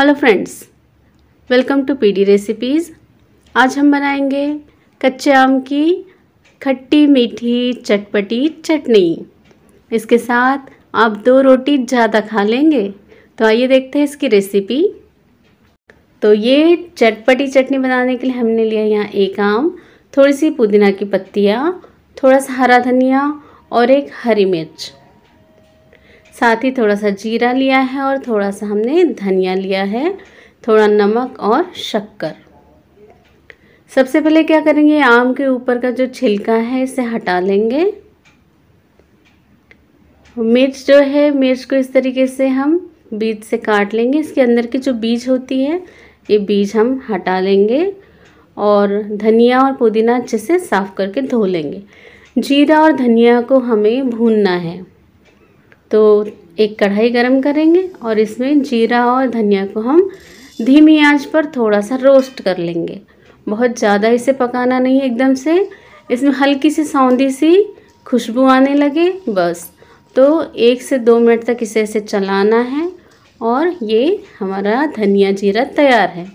hello friends welcome to PD recipes आज हम बनाएंगे कच्चे आम की खट्टी मीठी चटपटी चटनी इसके साथ आप दो रोटी ज़्यादा खा लेंगे तो आइए देखते हैं इसकी रेसिपी तो ये चटपटी चटनी बनाने के लिए हमने लिया यहाँ एक आम थोड़ी सी पुदीना की पत्तियाँ थोड़ा सा हरा धनिया और एक हरी मिर्च साथ ही थोड़ा सा जीरा लिया है और थोड़ा सा हमने धनिया लिया है थोड़ा नमक और शक्कर सबसे पहले क्या करेंगे आम के ऊपर का जो छिलका है इसे हटा लेंगे मिर्च जो है मिर्च को इस तरीके से हम बीज से काट लेंगे इसके अंदर की जो बीज होती है ये बीज हम हटा लेंगे और धनिया और पुदीना अच्छे से साफ़ करके धो लेंगे जीरा और धनिया को हमें भूनना है तो एक कढ़ाई गरम करेंगे और इसमें जीरा और धनिया को हम धीमी आंच पर थोड़ा सा रोस्ट कर लेंगे बहुत ज़्यादा इसे पकाना नहीं एकदम से इसमें हल्की सी सौंधी सी खुशबू आने लगे बस तो एक से दो मिनट तक इसे ऐसे चलाना है और ये हमारा धनिया जीरा तैयार है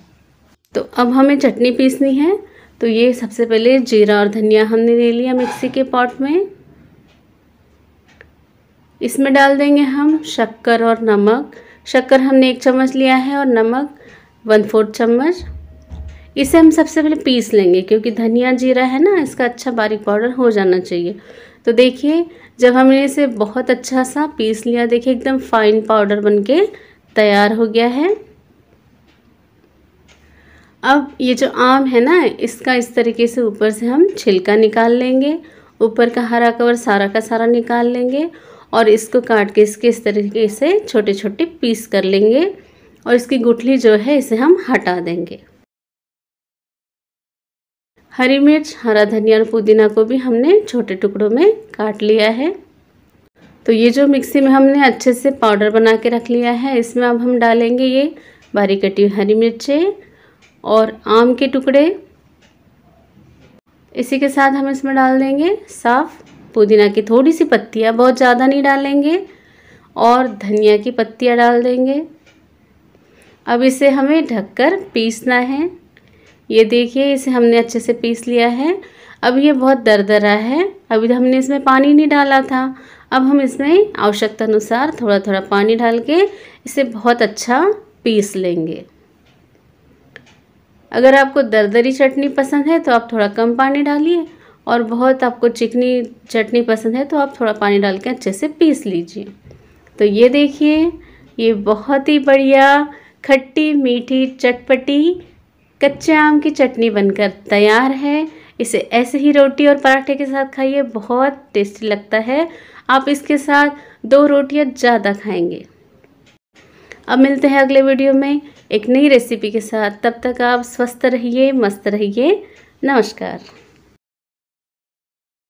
तो अब हमें चटनी पीसनी है तो ये सबसे पहले जीरा और धनिया हमने ले लिया मिक्सी के पॉट में इसमें डाल देंगे हम शक्कर और नमक शक्कर हमने एक चम्मच लिया है और नमक वन फोर्थ चम्मच इसे हम सबसे पहले पीस लेंगे क्योंकि धनिया जीरा है ना इसका अच्छा बारीक पाउडर हो जाना चाहिए तो देखिए जब हमने इसे बहुत अच्छा सा पीस लिया देखिए एकदम फाइन पाउडर बनके तैयार हो गया है अब ये जो आम है ना इसका इस तरीके से ऊपर से हम छिलका निकाल लेंगे ऊपर का हरा कवर सारा का सारा निकाल लेंगे और इसको काट के इसके इस तरीके से छोटे छोटे पीस कर लेंगे और इसकी गुठली जो है इसे हम हटा देंगे हरी मिर्च हरा धनिया और पुदीना को भी हमने छोटे टुकड़ों में काट लिया है तो ये जो मिक्सी में हमने अच्छे से पाउडर बना के रख लिया है इसमें अब हम डालेंगे ये बारीक कटी हरी मिर्चें और आम के टुकड़े इसी के साथ हम इसमें डाल देंगे साफ़ पुदीना की थोड़ी सी पत्तियाँ बहुत ज़्यादा नहीं डालेंगे और धनिया की पत्तियाँ डाल देंगे अब इसे हमें ढककर पीसना है ये देखिए इसे हमने अच्छे से पीस लिया है अब ये बहुत दरदरा है अभी तो हमने इसमें पानी नहीं डाला था अब हम इसमें आवश्यकता अनुसार थोड़ा थोड़ा पानी डाल के इसे बहुत अच्छा पीस लेंगे अगर आपको दरदरी चटनी पसंद है तो आप थोड़ा कम पानी डालिए और बहुत आपको चिकनी चटनी पसंद है तो आप थोड़ा पानी डाल के अच्छे से पीस लीजिए तो ये देखिए ये बहुत ही बढ़िया खट्टी मीठी चटपटी कच्चे आम की चटनी बनकर तैयार है इसे ऐसे ही रोटी और पराठे के साथ खाइए बहुत टेस्टी लगता है आप इसके साथ दो रोटियाँ ज़्यादा खाएंगे अब मिलते हैं अगले वीडियो में एक नई रेसिपी के साथ तब तक आप स्वस्थ रहिए मस्त रहिए नमस्कार